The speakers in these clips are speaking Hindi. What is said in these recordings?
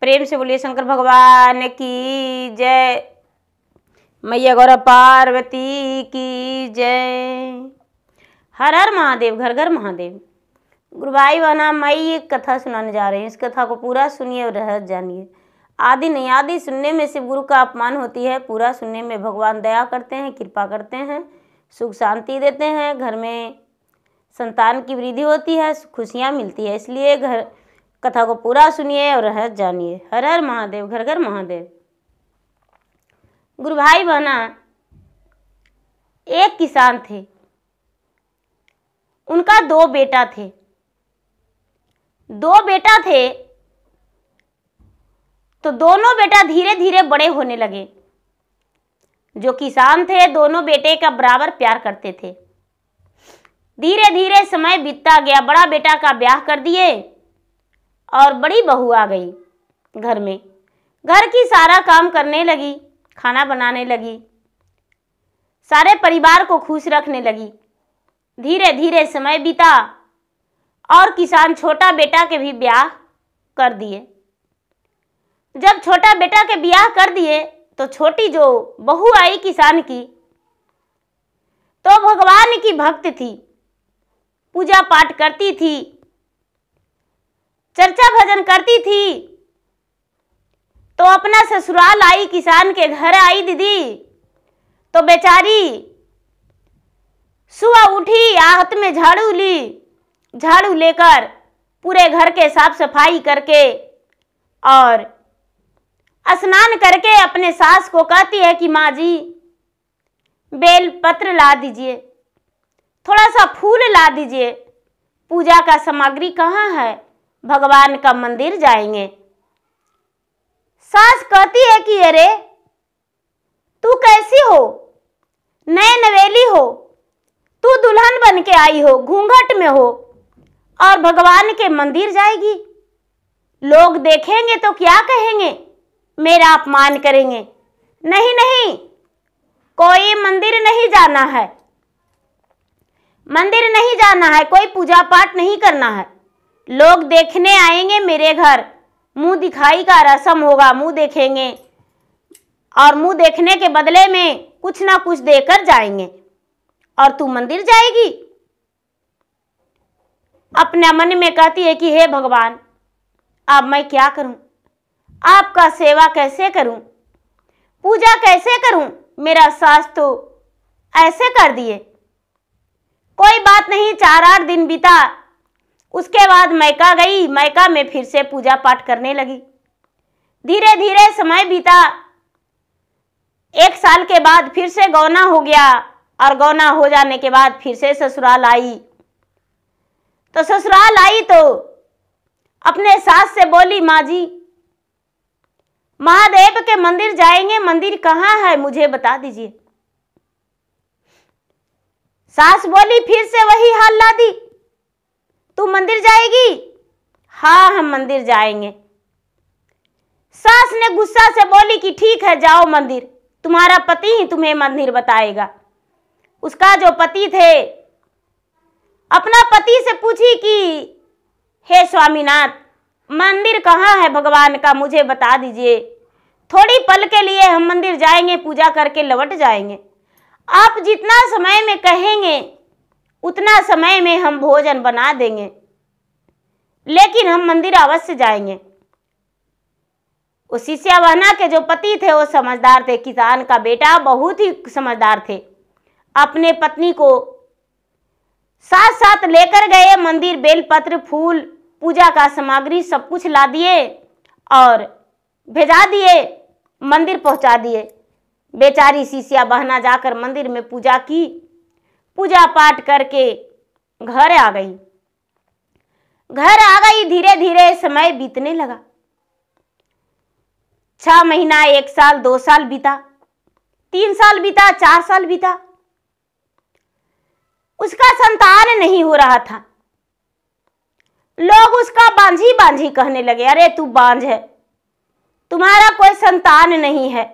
प्रेम से बोलिए शंकर भगवान की जय मैया गौर पार्वती की जय हर हर महादेव घर घर महादेव गुरु भाई बहना मई एक कथा सुनाने जा रहे हैं इस कथा को पूरा सुनिए और रह जानिए आदि नहीं आदि सुनने में शिव गुरु का अपमान होती है पूरा सुनने में भगवान दया करते हैं कृपा करते हैं सुख शांति देते हैं घर में संतान की वृद्धि होती है खुशियाँ मिलती है इसलिए घर कथा को पूरा सुनिए और रहस्य जानिए हर हर महादेव घर घर महादेव गुरु भाई बहना एक किसान थे उनका दो बेटा थे दो बेटा थे तो दोनों बेटा धीरे धीरे बड़े होने लगे जो किसान थे दोनों बेटे का बराबर प्यार करते थे धीरे धीरे समय बीतता गया बड़ा बेटा का ब्याह कर दिए और बड़ी बहू आ गई घर में घर की सारा काम करने लगी खाना बनाने लगी सारे परिवार को खुश रखने लगी धीरे धीरे समय बीता और किसान छोटा बेटा के भी ब्याह कर दिए जब छोटा बेटा के ब्याह कर दिए तो छोटी जो बहू आई किसान की तो भगवान की भक्त थी पूजा पाठ करती थी चर्चा भजन करती थी तो अपना ससुराल आई किसान के घर आई दीदी तो बेचारी सुबह उठी आहत में झाड़ू ली झाड़ू लेकर पूरे घर के साफ सफाई करके और स्नान करके अपने सास को कहती है कि माँ जी बेल पत्र ला दीजिए थोड़ा सा फूल ला दीजिए पूजा का सामग्री कहाँ है भगवान का मंदिर जाएंगे सास कहती है कि अरे तू कैसी हो नए नवेली हो तू दुल्हन बन के आई हो घूंघट में हो और भगवान के मंदिर जाएगी लोग देखेंगे तो क्या कहेंगे मेरा अपमान करेंगे नहीं नहीं कोई मंदिर नहीं जाना है मंदिर नहीं जाना है कोई पूजा पाठ नहीं करना है लोग देखने आएंगे मेरे घर मुंह दिखाई का रसम होगा मुंह देखेंगे और मुंह देखने के बदले में कुछ ना कुछ देकर जाएंगे और तू मंदिर जाएगी अपने मन में कहती है कि हे भगवान अब मैं क्या करूं आपका सेवा कैसे करूं पूजा कैसे करूं मेरा सास तो ऐसे कर दिए कोई बात नहीं चार आठ दिन बिता उसके बाद मैका गई मैका में फिर से पूजा पाठ करने लगी धीरे धीरे समय बीता एक साल के बाद फिर से गौना हो गया और गौना हो जाने के बाद फिर से ससुराल आई तो ससुराल आई तो अपने सास से बोली माँ जी महादेव के मंदिर जाएंगे मंदिर कहाँ है मुझे बता दीजिए सास बोली फिर से वही हाल ला दी तू मंदिर जाएगी हाँ हम मंदिर जाएंगे सास ने गुस्सा से बोली कि ठीक है जाओ मंदिर तुम्हारा पति ही तुम्हें मंदिर बताएगा उसका जो पति थे अपना पति से पूछी कि हे स्वामीनाथ मंदिर कहाँ है भगवान का मुझे बता दीजिए थोड़ी पल के लिए हम मंदिर जाएंगे पूजा करके लौट जाएंगे आप जितना समय में कहेंगे उतना समय में हम भोजन बना देंगे लेकिन हम मंदिर अवश्य जाएंगे उस शिष्यावहना के जो पति थे वो समझदार थे किसान का बेटा बहुत ही समझदार थे अपने पत्नी को साथ साथ लेकर गए मंदिर बेलपत्र फूल पूजा का सामग्री सब कुछ ला दिए और भेजा दिए मंदिर पहुंचा दिए बेचारी शिष्या बहना जाकर मंदिर में पूजा की पूजा पाठ करके घर आ गई घर आ गई धीरे धीरे समय बीतने लगा छह महीना एक साल दो साल बीता तीन साल बीता चार साल बीता उसका संतान नहीं हो रहा था लोग उसका बांझी बांझी कहने लगे अरे तू बांझ है तुम्हारा कोई संतान नहीं है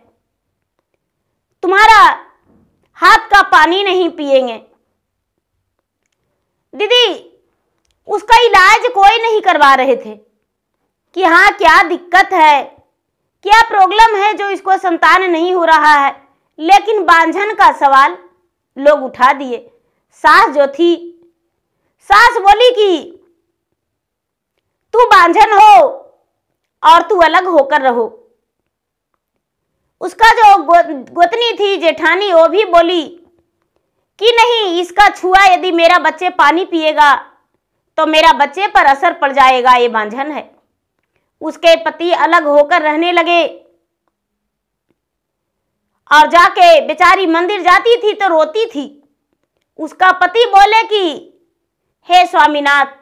तुम्हारा हाथ का पानी नहीं पिएंगे दीदी उसका इलाज कोई नहीं करवा रहे थे कि हाँ क्या दिक्कत है क्या प्रॉब्लम है जो इसको संतान नहीं हो रहा है लेकिन बांझन का सवाल लोग उठा दिए सास जो थी सास बोली कि तू बांझन हो और तू अलग होकर रहो उसका जो गो, गोतनी थी जेठानी वो भी बोली कि नहीं इसका छुआ यदि मेरा बच्चे पानी पिएगा तो मेरा बच्चे पर असर पड़ जाएगा ये बांझन है उसके पति अलग होकर रहने लगे और जाके बेचारी मंदिर जाती थी तो रोती थी उसका पति बोले कि हे स्वामीनाथ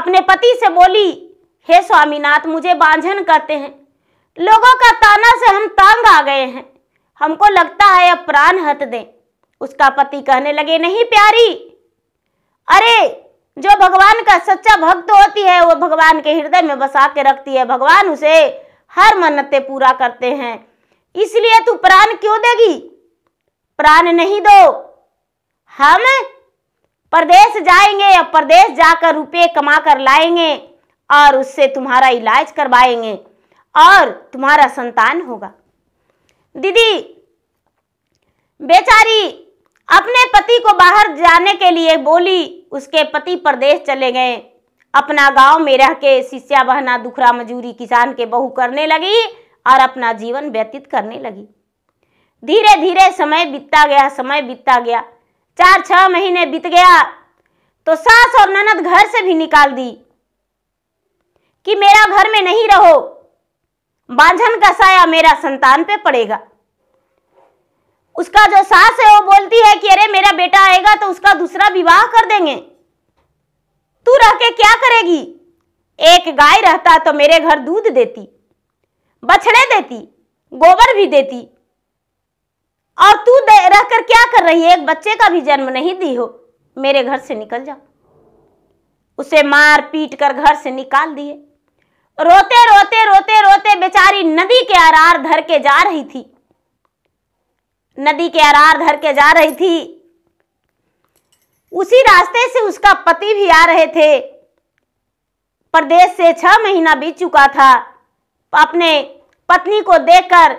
अपने पति से बोली हे स्वामीनाथ मुझे बांझन कहते हैं लोगों का ताना से हम तांग आ गए हैं हमको लगता है अब प्राण हट दें उसका पति कहने लगे नहीं प्यारी अरे जो भगवान का सच्चा भक्त होती है वो भगवान के हृदय में बसा के रखती है भगवान उसे हर मन्नतें पूरा करते हैं इसलिए तू प्राण क्यों देगी प्राण नहीं दो हम प्रदेश जाएंगे और प्रदेश जाकर रुपये कमा कर लाएंगे और उससे तुम्हारा इलाज करवाएंगे और तुम्हारा संतान होगा दीदी बेचारी अपने पति को बाहर जाने के लिए बोली उसके पति प्रदेश चले गए अपना गांव में रह के शिष्या बहना दुखरा मजूरी किसान के बहू करने लगी और अपना जीवन व्यतीत करने लगी धीरे धीरे समय बीतता गया समय बीतता गया चार छह महीने बीत गया तो सास और ननद घर से भी निकाल दी कि मेरा घर में नहीं रहो बांझन का साया मेरा संतान पे पड़ेगा उसका जो सास है वो बोलती है कि अरे मेरा बेटा आएगा तो उसका दूसरा विवाह कर देंगे तू रह के क्या करेगी एक गाय रहता तो मेरे घर दूध देती बछड़े देती गोबर भी देती और तू दे, रह कर क्या कर रही है एक बच्चे का भी जन्म नहीं दी हो मेरे घर से निकल जा उसे मार पीट कर घर से निकाल दिए रोते रोते रोते रोते बेचारी नदी के अरार धर के जा रही थी नदी के अरार धर के जा रही थी उसी रास्ते से उसका पति भी आ रहे थे प्रदेश से छह महीना बीत चुका था अपने पत्नी को देखकर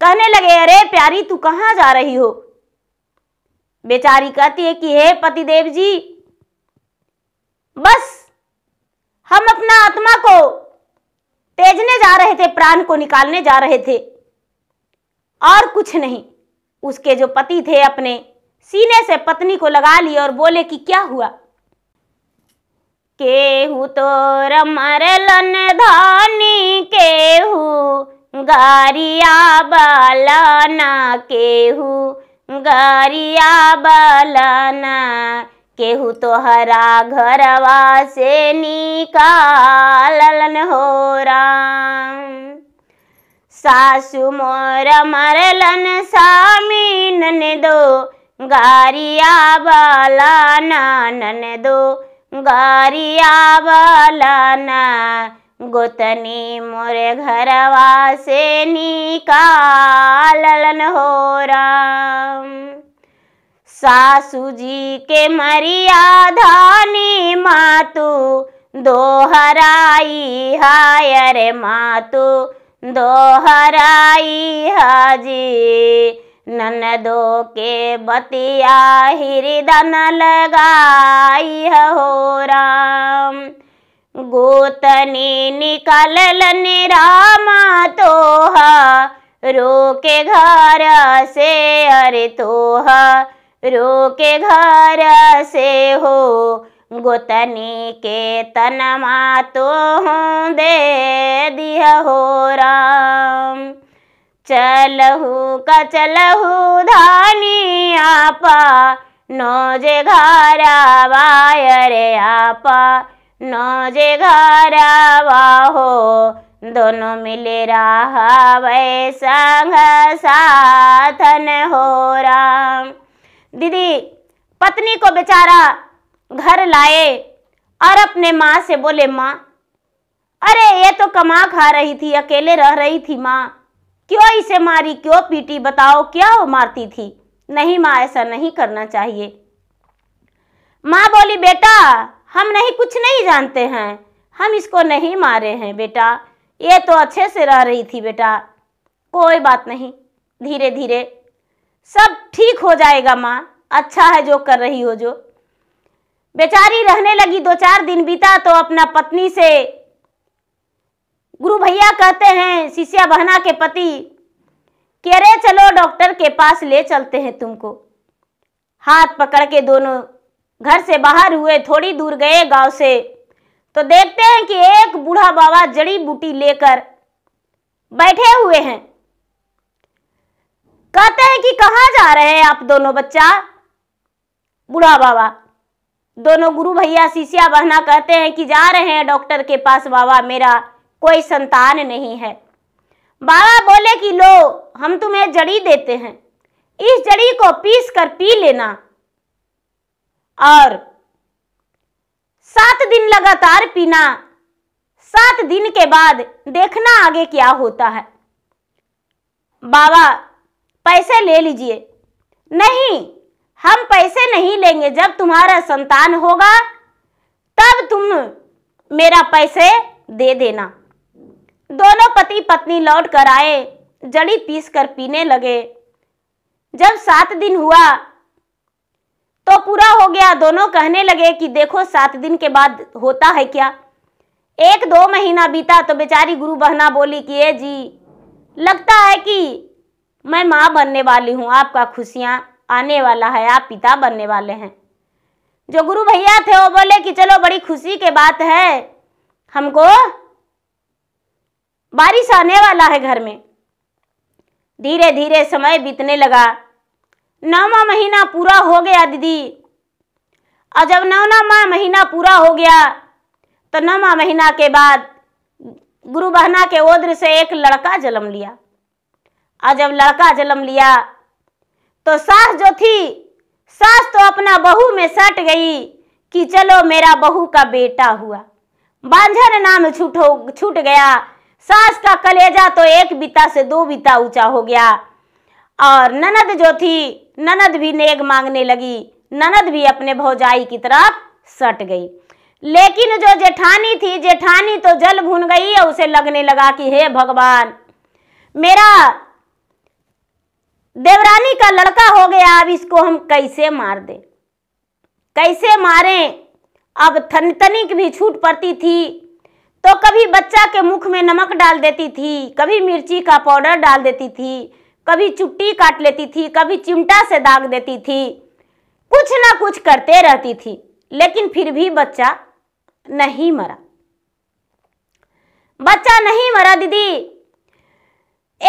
कहने लगे अरे प्यारी तू कहाँ जा रही हो बेचारी कहती है कि हे पतिदेव जी बस हम अपना आत्मा को पेजने जा रहे थे प्राण को निकालने जा रहे थे और कुछ नहीं उसके जो पति थे अपने सीने से पत्नी को लगा लिए और बोले कि क्या हुआ केहू तो रमरलन धानी केहू गारिया बालाना केहू गारिया बालाना केहू तोहरा घरवा से निकालन हो राम सासू मोर मरलन सामी नन दो गारिया बाला नानन दो गारिया बाला ना गोतनी मोर घरवा से निकालन हो राम सासू जी के मरिया धानी मातु दोहराई हाय रे मातु दोहराई हाजी ननदो के बतिया हृदन लगाई हो राम गोतनी राम रामा तोहा रो के घर से अरे तोहा रो के घर से हो गोतनी के तनमा मातो हूँ दे दिया हो राम चलहू का चलहू धानी आपा नौजे घारा वाय रे आपा नौजे घारा वाहो दोनों मिले रहा वै संग साधन हो राम दीदी पत्नी को बेचारा घर लाए और अपने माँ से बोले माँ अरे ये तो कमा खा रही थी अकेले रह रही थी माँ क्यों इसे मारी क्यों पीटी बताओ क्या वो मारती थी नहीं माँ ऐसा नहीं करना चाहिए माँ बोली बेटा हम नहीं कुछ नहीं जानते हैं हम इसको नहीं मारे हैं बेटा ये तो अच्छे से रह रही थी बेटा कोई बात नहीं धीरे धीरे सब ठीक हो जाएगा माँ अच्छा है जो कर रही हो जो बेचारी रहने लगी दो चार दिन बीता तो अपना पत्नी से गुरु भैया कहते हैं शिष्या बहना के पति कि अरे चलो डॉक्टर के पास ले चलते हैं तुमको हाथ पकड़ के दोनों घर से बाहर हुए थोड़ी दूर गए गांव से तो देखते हैं कि एक बूढ़ा बाबा जड़ी बूटी लेकर बैठे हुए हैं कहते हैं कि कहा जा रहे हैं आप दोनों बच्चा बूढ़ा बाबा दोनों गुरु भैया शीशिया बहना कहते हैं कि जा रहे हैं डॉक्टर के पास बाबा मेरा कोई संतान नहीं है बाबा बोले कि लो हम तुम्हें जड़ी देते हैं इस जड़ी को पीस कर पी लेना और सात दिन लगातार पीना सात दिन के बाद देखना आगे क्या होता है बाबा पैसे ले लीजिए नहीं हम पैसे नहीं लेंगे जब तुम्हारा संतान होगा तब तुम मेरा पैसे दे देना दोनों पति पत्नी लौट कर आए जड़ी पीस कर पीने लगे जब सात दिन हुआ तो पूरा हो गया दोनों कहने लगे कि देखो सात दिन के बाद होता है क्या एक दो महीना बीता तो बेचारी गुरु बहना बोली कि ए जी लगता है कि मैं माँ बनने वाली हूँ आपका खुशियाँ आने वाला है आप पिता बनने वाले हैं जो गुरु भैया थे वो बोले कि चलो बड़ी खुशी के बात है हमको बारिश आने वाला है घर में धीरे धीरे समय बीतने लगा नौवा महीना पूरा हो गया दीदी और जब माह महीना पूरा हो गया तो नौवा महीना के बाद गुरु बहना के ओद्र से एक लड़का जन्म लिया और जब लड़का जन्म लिया तो सास जो थी सास तो अपना बहू में सट गई कि चलो मेरा बहू का बेटा हुआ बांझर नाम छूट हो छूट गया सास का कलेजा तो एक बीता से दो बीता ऊंचा हो गया और ननद जो थी ननद भी नेग मांगने लगी ननद भी अपने भौजाई की तरफ सट गई लेकिन जो जेठानी थी जेठानी तो जल भून गई और उसे लगने लगा कि हे भगवान मेरा देवरानी का लड़का हो गया अब इसको हम कैसे मार दें कैसे मारें अब थनतनी की भी छूट पड़ती थी तो कभी बच्चा के मुख में नमक डाल देती थी कभी मिर्ची का पाउडर डाल देती थी कभी चुट्टी काट लेती थी कभी चिमटा से दाग देती थी कुछ ना कुछ करते रहती थी लेकिन फिर भी बच्चा नहीं मरा बच्चा नहीं मरा दीदी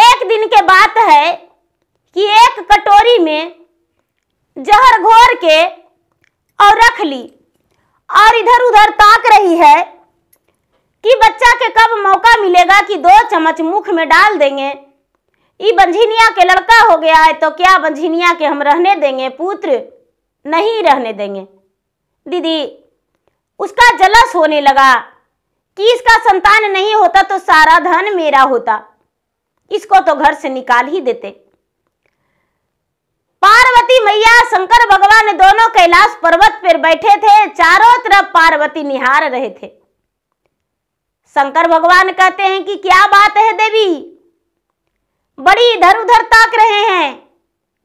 एक दिन के बात है कि एक कटोरी में जहर घोर के और रख ली और इधर उधर ताक रही है कि बच्चा के कब मौका मिलेगा कि दो चम्मच मुख में डाल देंगे ये बंझिनिया के लड़का हो गया है तो क्या बंझिनिया के हम रहने देंगे पुत्र नहीं रहने देंगे दीदी उसका जलस होने लगा कि इसका संतान नहीं होता तो सारा धन मेरा होता इसको तो घर से निकाल ही देते पार्वती मैया शंकर भगवान दोनों कैलाश पर्वत पर बैठे थे चारों तरफ पार्वती निहार रहे थे शंकर भगवान कहते हैं कि क्या बात है देवी बड़ी इधर उधर ताक रहे हैं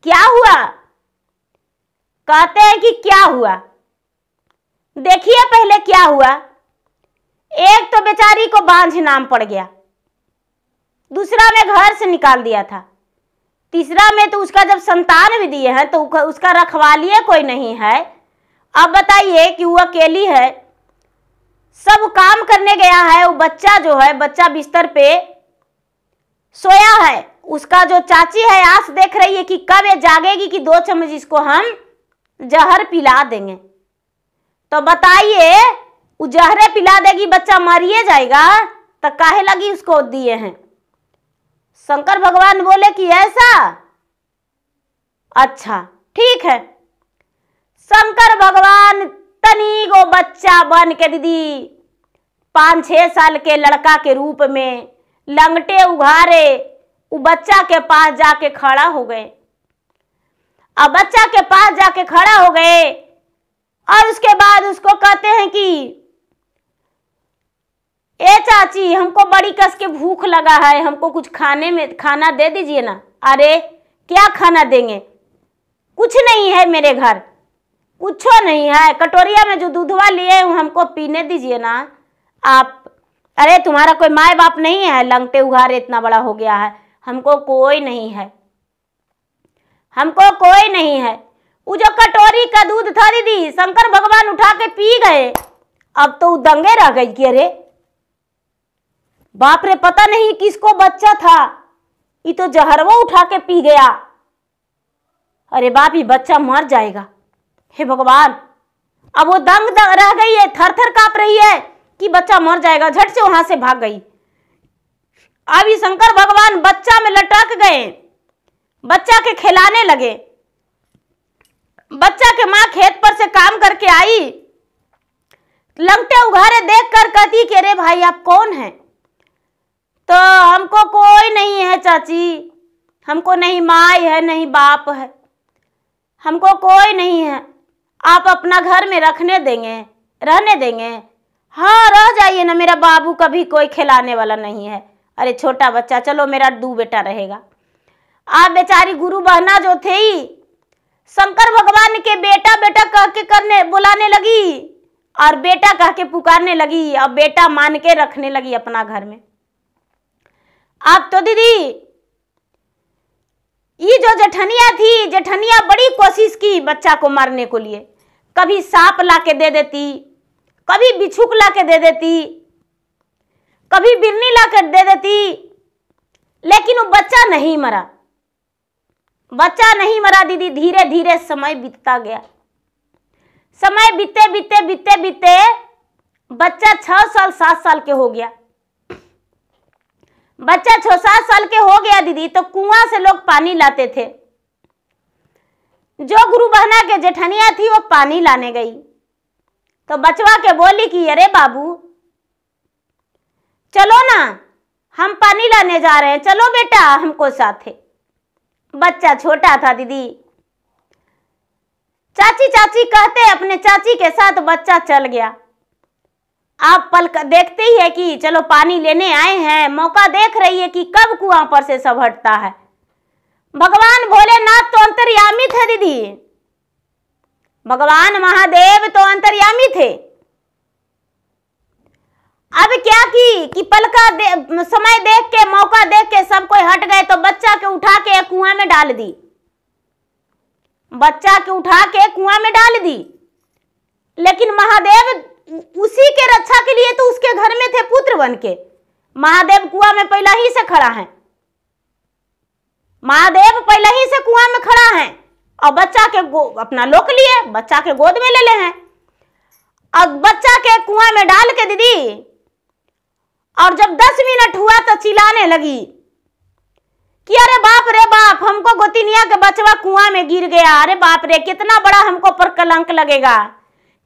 क्या हुआ कहते हैं कि क्या हुआ देखिए पहले क्या हुआ एक तो बेचारी को बांझ नाम पड़ गया दूसरा में घर से निकाल दिया था तीसरा में तो उसका जब संतान भी दिए हैं तो उसका रखवालिए कोई नहीं है अब बताइए कि वो अकेली है सब काम करने गया है वो बच्चा जो है बच्चा बिस्तर पे सोया है उसका जो चाची है आस देख रही है कि कब ये जागेगी कि दो चम्मच इसको हम जहर पिला देंगे तो बताइए वो जहरे पिला देगी बच्चा मरिए जाएगा तो काहे लगी उसको दिए हैं शंकर भगवान बोले कि ऐसा अच्छा ठीक है शंकर भगवान तनी गो बच्चा बन के दीदी पाँच छः साल के लड़का के रूप में लंगटे उघारे वो बच्चा के पास जाके खड़ा हो गए अब बच्चा के पास जाके खड़ा हो गए और उसके बाद उसको कहते हैं कि ए चाची हमको बड़ी कस के भूख लगा है हमको कुछ खाने में खाना दे दीजिए ना अरे क्या खाना देंगे कुछ नहीं है मेरे घर कुछ नहीं है कटोरिया में जो दूधवा लिए हूँ हमको पीने दीजिए ना आप अरे तुम्हारा कोई माए बाप नहीं है लंगटे उघार इतना बड़ा हो गया है हमको कोई नहीं है हमको कोई नहीं है वो जो कटोरी का दूध था दीदी शंकर भगवान उठा के पी गए अब तो दंगे रह गई कि अरे बाप रे पता नहीं किसको बच्चा था ये तो जहरवा उठा के पी गया अरे बाप ये बच्चा मर जाएगा हे भगवान अब वो दंग, दंग रह गई है थर थर काप रही है कि बच्चा मर जाएगा झट से वहां से भाग गई अभी शंकर भगवान बच्चा में लटक गए बच्चा के खिलाने लगे बच्चा के माँ खेत पर से काम करके आई लंगटे उघारे देख कर कहती कि अरे भाई आप कौन हैं तो हमको कोई नहीं है चाची हमको नहीं माई है नहीं बाप है हमको कोई नहीं है आप अपना घर में रखने देंगे रहने देंगे हाँ रह जाइए ना मेरा बाबू कभी कोई खिलाने वाला नहीं है अरे छोटा बच्चा चलो मेरा दो बेटा रहेगा आप बेचारी गुरु बहना जो थे ही शंकर भगवान के बेटा बेटा कह के करने बुलाने लगी और बेटा कह के पुकारने लगी और बेटा मान के रखने लगी अपना घर में आप तो दीदी ये जो जठनिया थी जठनिया बड़ी कोशिश की बच्चा को मारने को लिए कभी सांप ला के दे देती कभी बिछुक ला के दे देती कभी बिरनी ला के दे देती लेकिन वो बच्चा नहीं मरा बच्चा नहीं मरा दीदी धीरे धीरे समय बीतता गया समय बीते बीते बीते बीते बच्चा छह साल सात साल के हो गया बच्चा छः सात साल के हो गया दीदी तो कुआं से लोग पानी लाते थे जो गुरु बहना के जेठनिया थी वो पानी लाने गई तो बचवा के बोली कि अरे बाबू चलो ना हम पानी लाने जा रहे हैं चलो बेटा हमको साथ है बच्चा छोटा था दीदी चाची चाची कहते अपने चाची के साथ बच्चा चल गया आप पल देखते ही है कि चलो पानी लेने आए हैं मौका देख रही है कि कब कुआं पर से सब हटता है भगवान भोलेनाथ तो अंतर्यामी थे दीदी भगवान महादेव तो अंतर्यामी थे अब क्या की कि पलका दे, समय देख के मौका देख के सब कोई हट गए तो बच्चा के उठा के कुआं में डाल दी बच्चा के उठा के कुआं में डाल दी लेकिन महादेव उसी के रक्षा के लिए तो उसके घर में थे पुत्र बन के महादेव कुआ में पहला ही से खड़ा है महादेव पहला ही से कुआ में खड़ा है और बच्चा के अपना लोक लिए बच्चा के गोद में ले ले हैं और बच्चा के कुआ में डाल के दीदी और जब दस मिनट हुआ तो चिल्लाने लगी कि अरे बाप रे बाप हमको गोतिनिया के बचवा कुआ में गिर गया अरे बाप रे कितना बड़ा हमको पर कलंक लगेगा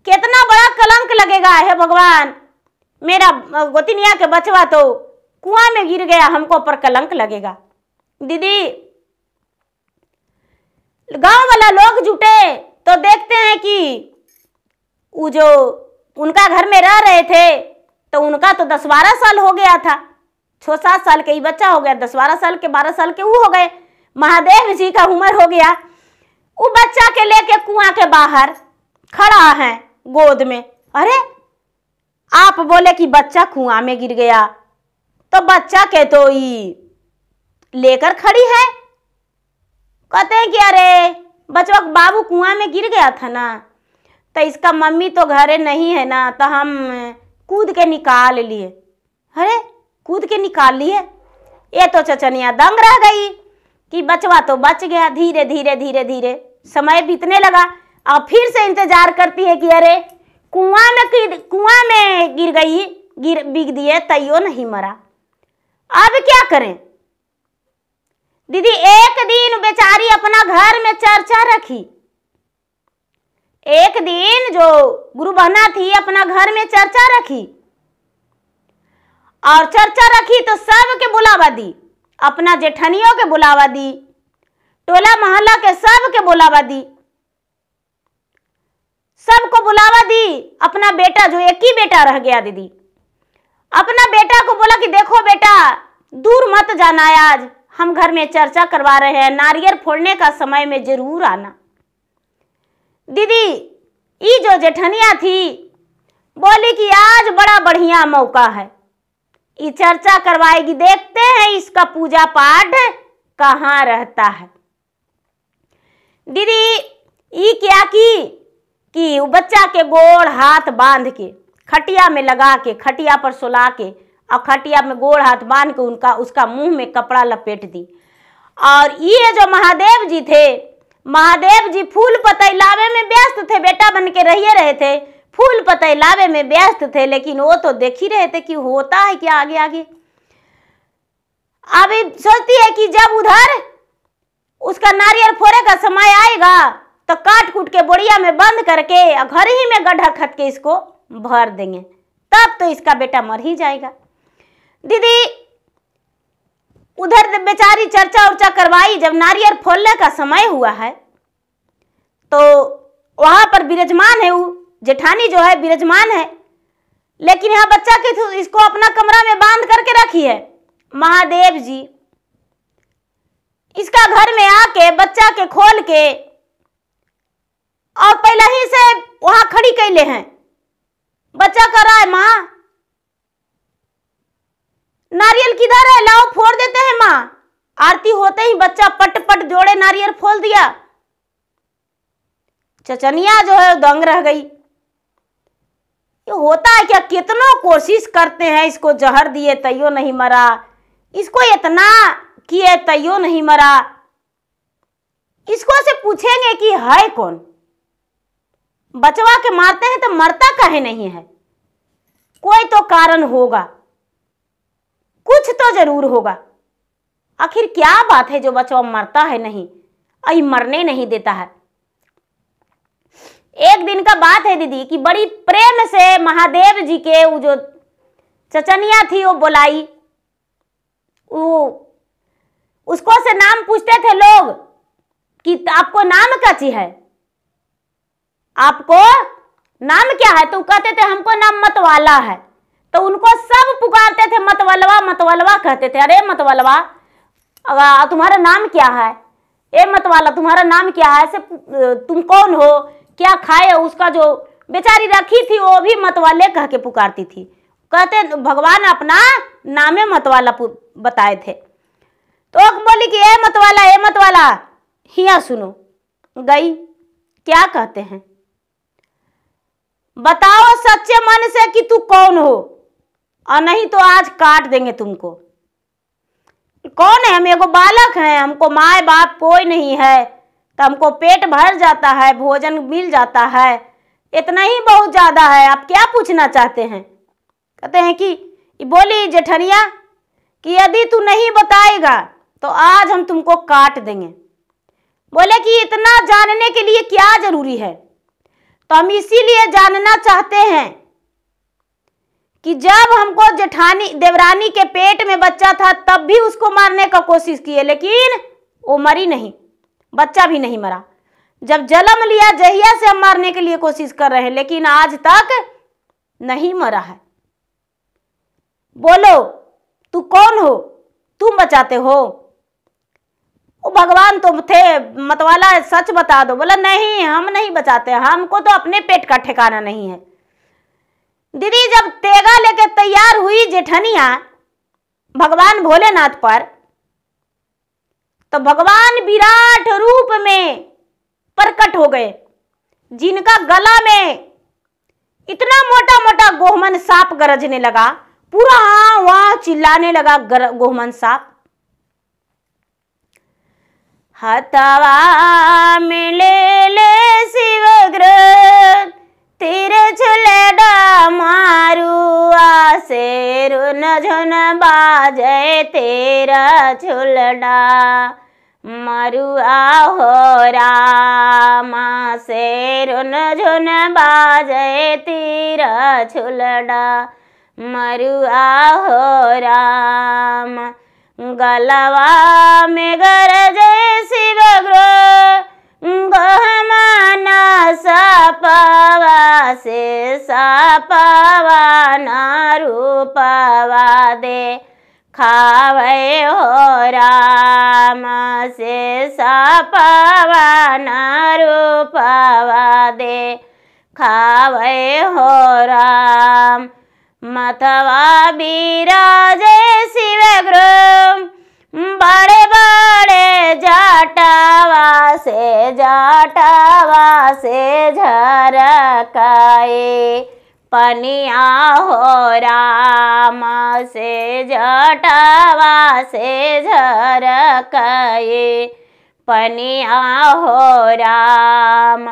कितना बड़ा कलंक लगेगा है भगवान मेरा गोतिनिया के बचवा तो कुआं में गिर गया हमको पर कलंक लगेगा दीदी गांव वाला लोग जुटे तो देखते हैं कि वो जो उनका घर में रह रहे थे तो उनका तो दस बारह साल हो गया था छः सात साल के ही बच्चा हो गया दस बारह साल के बारह साल के वो हो गए महादेव जी का उम्र हो गया वो बच्चा के लेके कुआं के बाहर खड़ा है गोद में अरे आप बोले कि बच्चा कुआ में गिर गया तो बच्चा के तो ई लेकर खड़ी है कहते हैं कि अरे बचवा बाबू कुआं में गिर गया था ना तो इसका मम्मी तो घरे नहीं है ना तो हम कूद के निकाल लिए अरे कूद के निकाल लिए ये तो चचनिया दंग रह गई कि बचवा तो बच गया धीरे धीरे धीरे धीरे समय बीतने लगा अब फिर से इंतजार करती है कि अरे कुआ में कुआ में गिर गई गिर बिग दिए तैयो नहीं मरा अब क्या करें दीदी एक दिन बेचारी अपना घर में चर्चा रखी एक दिन जो गुरु बहना थी अपना घर में चर्चा रखी और चर्चा रखी तो सब के बुलावा दी अपना जेठनियों के बुलावा दी टोला मोहल्ला के सब के बुलावा दी सबको बुलावा दी अपना बेटा जो एक ही बेटा रह गया दीदी अपना बेटा को बोला कि देखो बेटा दूर मत जाना है आज हम घर में चर्चा करवा रहे हैं नारियल फोड़ने का समय में जरूर आना दीदी ये जो जेठनिया थी बोली कि आज बड़ा बढ़िया मौका है ये चर्चा करवाएगी देखते हैं इसका पूजा पाठ कहाँ रहता है दीदी ये क्या की कि वो बच्चा के गोड़ हाथ बांध के खटिया में लगा के खटिया पर सुला के और खटिया में गोड़ हाथ बांध के उनका उसका मुंह में कपड़ा लपेट दी और ये जो महादेव जी थे महादेव जी फूल पतई लावे में व्यस्त थे बेटा बन के रहिए रहे थे फूल पतई लावे में व्यस्त थे लेकिन वो तो देख ही रहे थे कि होता है क्या आगे आगे अभी सोचती है कि जब उधर उसका नारियल फोड़े का समय आएगा तो काट कूट के बोरिया में बंद करके घर ही में गड्ढा खत के इसको भर देंगे तब तो इसका बेटा मर ही जाएगा दीदी उधर बेचारी चर्चा उर्चा करवाई जब नारियल फोलने का समय हुआ है तो वहाँ पर विराजमान है वो जेठानी जो है विराजमान है लेकिन यहाँ बच्चा के तो इसको अपना कमरा में बांध करके रखी है महादेव जी इसका घर में आके बच्चा के खोल के और पहले ही से वहां खड़ी कैले हैं बच्चा कर रहा है माँ नारियल किधर है लाओ फोड़ देते हैं माँ आरती होते ही बच्चा पट पट जोड़े नारियल फोड़ दिया चचनिया जो है दंग रह गई ये होता है क्या कितनों कोशिश करते हैं इसको जहर दिए तैयो नहीं मरा इसको इतना किए तैयो नहीं मरा इसको से पूछेंगे कि है कौन बचवा के मारते हैं तो मरता कहे नहीं है कोई तो कारण होगा कुछ तो जरूर होगा आखिर क्या बात है जो बचवा मरता है नहीं आई मरने नहीं देता है एक दिन का बात है दीदी कि बड़ी प्रेम से महादेव जी के वो जो चचनिया थी वो बुलाई वो उसको से नाम पूछते थे लोग कि आपको नाम कची है आपको नाम क्या है तो कहते थे हमको नाम मतवाला है तो उनको सब पुकारते थे मतवलवा मतवलवा कहते थे अरे मतवलवा तुम्हारा नाम क्या है ए मतवाला तुम्हारा नाम क्या है ऐसे तुम कौन हो क्या खाए हो उसका जो बेचारी रखी थी वो भी मतवाले कह के पुकारती थी कहते भगवान अपना नामे मतवाला बताए थे तो बोली कि ए मतवाला ए मतवाला हिया सुनो गई क्या कहते हैं बताओ सच्चे मन से कि तू कौन हो और नहीं तो आज काट देंगे तुमको कौन है हम एगो बालक हैं हमको माए बाप कोई नहीं है तो हमको पेट भर जाता है भोजन मिल जाता है इतना ही बहुत ज़्यादा है आप क्या पूछना चाहते हैं कहते हैं कि बोली जेठनिया कि यदि तू नहीं बताएगा तो आज हम तुमको काट देंगे बोले कि इतना जानने के लिए क्या जरूरी है तो हम इसीलिए जानना चाहते हैं कि जब हमको जेठानी देवरानी के पेट में बच्चा था तब भी उसको मारने का कोशिश किए लेकिन वो मरी नहीं बच्चा भी नहीं मरा जब जन्म लिया जहिया से हम मारने के लिए कोशिश कर रहे हैं लेकिन आज तक नहीं मरा है बोलो तू कौन हो तुम बचाते हो वो भगवान तो थे मतवाला सच बता दो बोला नहीं हम नहीं बचाते हमको तो अपने पेट का ठिकाना नहीं है दीदी जब तेगा लेके तैयार हुई जेठनिया भगवान भोलेनाथ पर तो भगवान विराट रूप में प्रकट हो गए जिनका गला में इतना मोटा मोटा गोहमन सांप गरजने लगा पूरा हाँ वहां चिल्लाने लगा गोहमन सांप हतवा मिले ले शिवग्रह तिरछुलडा मारुआ आसेरु न झुन बाजय तेरा छुलडा मरुआ हो रामा शेरु न झुन बाजय तेरा छुलडा मरुआ हो रामा गलावा में गर गरजे शिवग्रो गहमाना सपवा से सपवा न रूपवा दे खावे हो राम से सपवा न रूपवा दे खावे हो राम मथवा बिराजे शिव गृह बड़े बड़े जाटावा से जाटावा से झरकाए पनिया हो राम से जटावा से झरकाए पनिया हो राम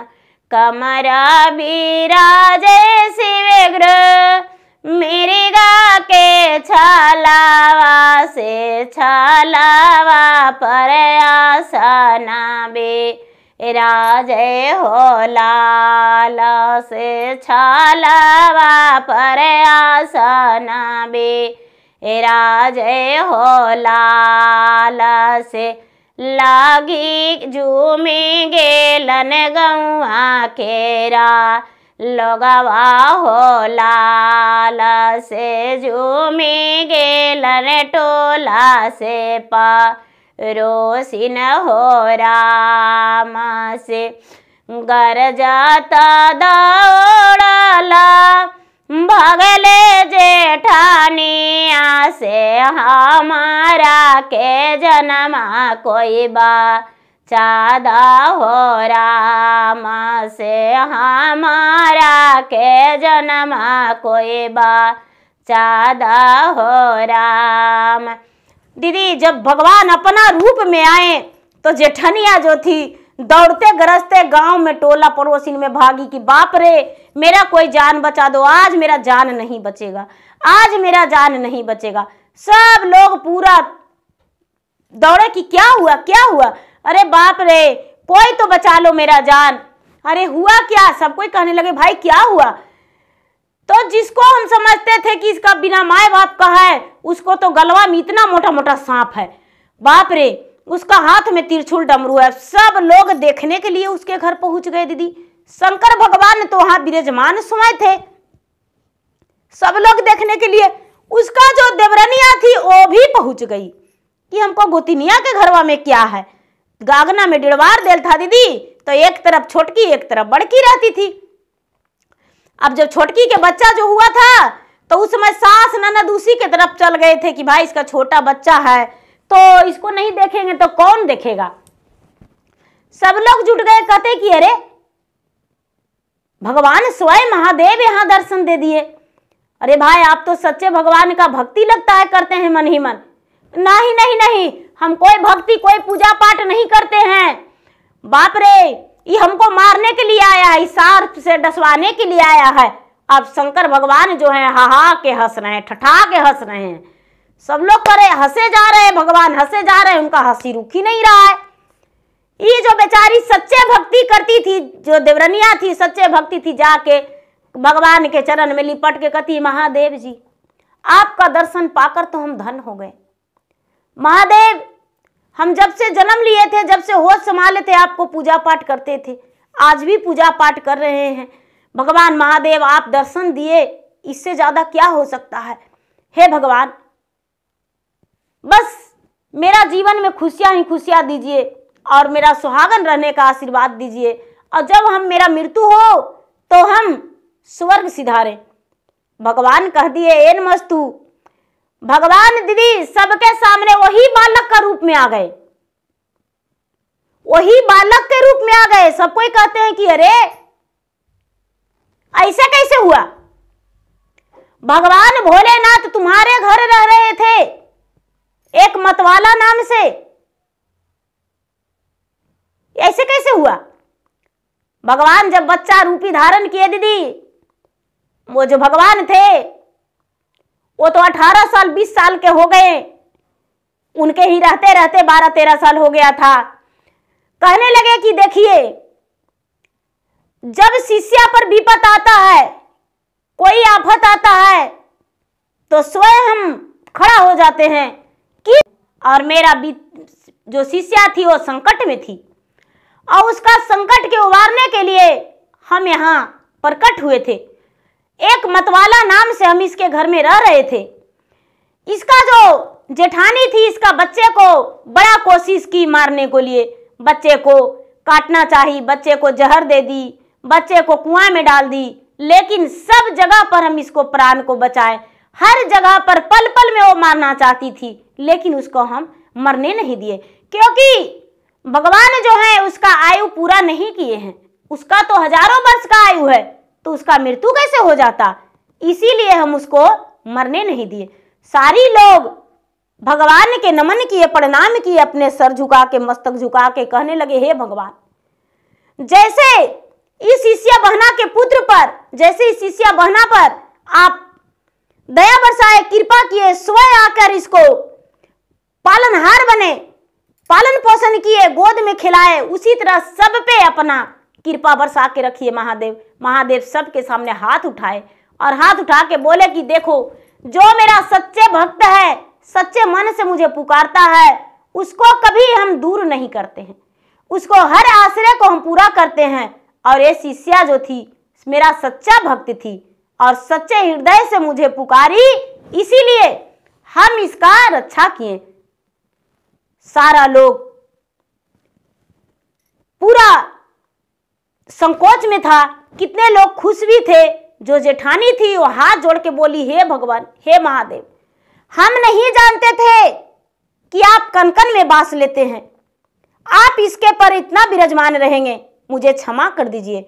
कमरा बिराजे शिव गृह गा के छलावा से छलावा पर आसना बे राजे हो लाल से छलावा पर आसना बे राजे हो लाल से लागी झूमी गेलन गौआ केरा लोगवा हो लाल से झूमी गेल रे टोला से पा रोसिन हो राम से गर जाता दौड़ला भगले जेठानिया से हमारा के जनमा कोई बा चादा हो रामा से हमारा के जन्म कोई बा चादा हो राम दीदी जब भगवान अपना रूप में आए तो जेठनिया जो थी दौड़ते गरजते गांव में टोला पड़ोसिन में भागी कि बाप रे मेरा कोई जान बचा दो आज मेरा जान नहीं बचेगा आज मेरा जान नहीं बचेगा सब लोग पूरा दौड़े कि क्या हुआ क्या हुआ अरे बाप रे कोई तो बचा लो मेरा जान अरे हुआ क्या सब कोई कहने लगे भाई क्या हुआ तो जिसको हम समझते थे कि इसका बिना माए बाप का है उसको तो गलवा में इतना मोटा मोटा सांप है बाप रे उसका हाथ में तिरछुल डमरू है सब लोग देखने के लिए उसके घर पहुंच गए दीदी शंकर भगवान तो वहां विराजमान सोए थे सब लोग देखने के लिए उसका जो देवरनिया थी वो भी पहुंच गई कि हमको गोतिनिया के घरवा में क्या है गागना में डिड़वार दिल था दीदी तो एक तरफ छोटकी एक तरफ बड़की रहती थी अब जब छोटकी के बच्चा जो हुआ था तो उस समय सास ननद उसी के तरफ चल गए थे कि भाई इसका छोटा बच्चा है तो इसको नहीं देखेंगे तो कौन देखेगा सब लोग जुट गए कहते कि अरे भगवान स्वयं महादेव यहां दर्शन दे दिए अरे भाई आप तो सच्चे भगवान का भक्ति लगता है करते हैं मन ही मन नहीं नहीं नहीं हम कोई भक्ति कोई पूजा पाठ नहीं करते हैं बाप रे ये हमको मारने के लिए आया है सार से डसवाने के लिए आया है अब शंकर भगवान जो है हाहा के हंस रहे हैं ठठा के हंस रहे हैं सब लोग करे हंसे जा रहे हैं भगवान हंसे जा रहे हैं उनका हंसी रुखी नहीं रहा है ये जो बेचारी सच्चे भक्ति करती थी जो देवरनिया थी सच्चे भक्ति थी जाके भगवान के चरण में लिपट के कती महादेव जी आपका दर्शन पाकर तो हम धन हो गए महादेव हम जब से जन्म लिए थे जब से होश संभाले थे आपको पूजा पाठ करते थे आज भी पूजा पाठ कर रहे हैं भगवान महादेव आप दर्शन दिए इससे ज़्यादा क्या हो सकता है हे भगवान बस मेरा जीवन में खुशियाँ ही खुशियाँ दीजिए और मेरा सुहागन रहने का आशीर्वाद दीजिए और जब हम मेरा मृत्यु हो तो हम स्वर्ग सिधारें भगवान कह दिए एन मस्तु भगवान दीदी सबके सामने वही बालक का रूप में आ गए वही बालक के रूप में आ गए सब कोई कहते हैं कि अरे ऐसा कैसे हुआ भगवान भोलेनाथ तुम्हारे घर रह रहे थे एक मतवाला नाम से ऐसे कैसे हुआ भगवान जब बच्चा रूपी धारण किए दीदी वो जो भगवान थे वो तो अठारह साल बीस साल के हो गए उनके ही रहते रहते बारह तेरह साल हो गया था कहने लगे कि देखिए जब शिष्या पर विपत आता है कोई आफत आता है तो स्वयं हम खड़ा हो जाते हैं कि और मेरा जो शिष्या थी वो संकट में थी और उसका संकट के उबारने के लिए हम यहाँ प्रकट हुए थे एक मतवाला नाम से हम इसके घर में रह रहे थे इसका जो जेठानी थी इसका बच्चे को बड़ा कोशिश की मारने को लिए बच्चे को काटना चाहिए बच्चे को जहर दे दी बच्चे को कुआं में डाल दी लेकिन सब जगह पर हम इसको प्राण को बचाए हर जगह पर पल पल में वो मारना चाहती थी लेकिन उसको हम मरने नहीं दिए क्योंकि भगवान जो है उसका आयु पूरा नहीं किए हैं उसका तो हजारों वर्ष का आयु है तो उसका मृत्यु कैसे हो जाता इसीलिए हम उसको मरने नहीं दिए सारी लोग भगवान के नमन किए प्रणाम किए अपने सर झुका के मस्तक झुका के कहने लगे हे भगवान जैसे इस शिष्या बहना के पुत्र पर जैसे इस शिष्या बहना पर आप दया बरसाए कृपा किए स्वयं आकर इसको पालनहार बने पालन पोषण किए गोद में खिलाए उसी तरह सब पे अपना कृपा बरसा के रखिए महादेव महादेव सबके सामने हाथ उठाए और हाथ उठा के बोले कि देखो जो मेरा सच्चे भक्त है सच्चे मन से मुझे पुकारता है उसको कभी हम दूर नहीं करते हैं उसको हर आश्रय को हम पूरा करते हैं और ये शिष्या जो थी मेरा सच्चा भक्त थी और सच्चे हृदय से मुझे पुकारी इसीलिए हम इसका रक्षा किए सारा लोग पूरा संकोच में था कितने लोग खुश भी थे जो जेठानी थी वो हाथ जोड़ के बोली हे भगवान हे महादेव हम नहीं जानते थे कि आप कनकन में बास लेते हैं आप इसके पर इतना विराजमान रहेंगे मुझे क्षमा कर दीजिए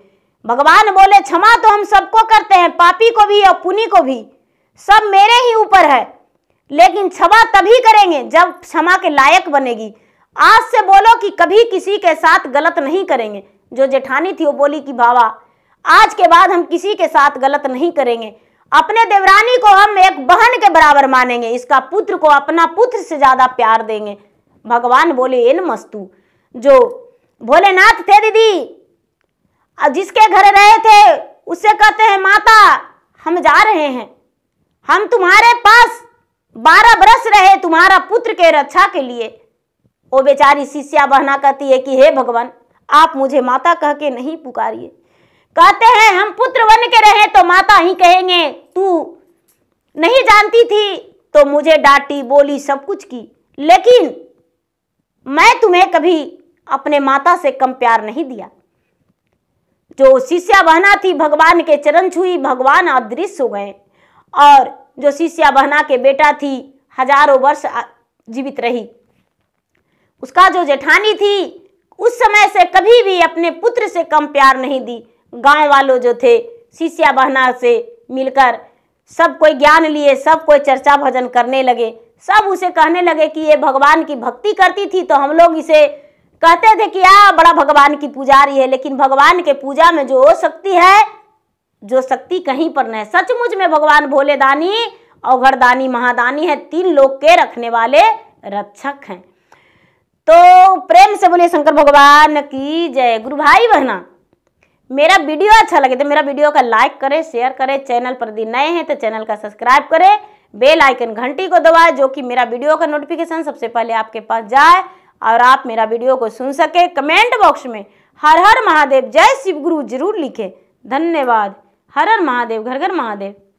भगवान बोले क्षमा तो हम सबको करते हैं पापी को भी और पुनी को भी सब मेरे ही ऊपर है लेकिन क्षमा तभी करेंगे जब क्षमा के लायक बनेगी आज से बोलो कि कभी किसी के साथ गलत नहीं करेंगे जो जेठानी थी वो बोली कि बाबा आज के बाद हम किसी के साथ गलत नहीं करेंगे अपने देवरानी को हम एक बहन के बराबर मानेंगे इसका पुत्र को अपना पुत्र से ज्यादा प्यार देंगे भगवान बोले एन मस्तु जो भोलेनाथ थे दीदी जिसके घर रहे थे उससे कहते हैं माता हम जा रहे हैं हम तुम्हारे पास बारह बरस रहे तुम्हारा पुत्र के रक्षा के लिए वो बेचारी शिष्या बहना कहती है कि हे भगवान आप मुझे माता कह के नहीं पुकारिए कहते हैं हम पुत्र बन के रहे तो माता ही कहेंगे तू नहीं जानती थी तो मुझे डांटी बोली सब कुछ की लेकिन मैं तुम्हें कभी अपने माता से कम प्यार नहीं दिया जो शिष्या बहना थी भगवान के चरण छुई भगवान अदृश्य हो गए और जो शिष्या बहना के बेटा थी हजारों वर्ष जीवित रही उसका जो जेठानी थी उस समय से कभी भी अपने पुत्र से कम प्यार नहीं दी गांव वालों जो थे शिष्या बहना से मिलकर सब कोई ज्ञान लिए सब कोई चर्चा भजन करने लगे सब उसे कहने लगे कि ये भगवान की भक्ति करती थी तो हम लोग इसे कहते थे कि आ बड़ा भगवान की पुजारी है लेकिन भगवान के पूजा में जो शक्ति है जो शक्ति कहीं पर नहीं सचमुच में भगवान भोले दानी औघर दानी महादानी है तीन लोग के रखने वाले रक्षक हैं तो प्रेम से बोलिए शंकर भगवान की जय गुरु भाई बहना मेरा वीडियो अच्छा लगे तो मेरा वीडियो का लाइक करें शेयर करें चैनल पर यदि नए हैं तो चैनल का सब्सक्राइब करें बेल आइकन घंटी को दबाएं जो कि मेरा वीडियो का नोटिफिकेशन सबसे पहले आपके पास जाए और आप मेरा वीडियो को सुन सके कमेंट बॉक्स में हर हर महादेव जय शिव गुरु जरूर लिखें धन्यवाद हर हर महादेव घर घर महादेव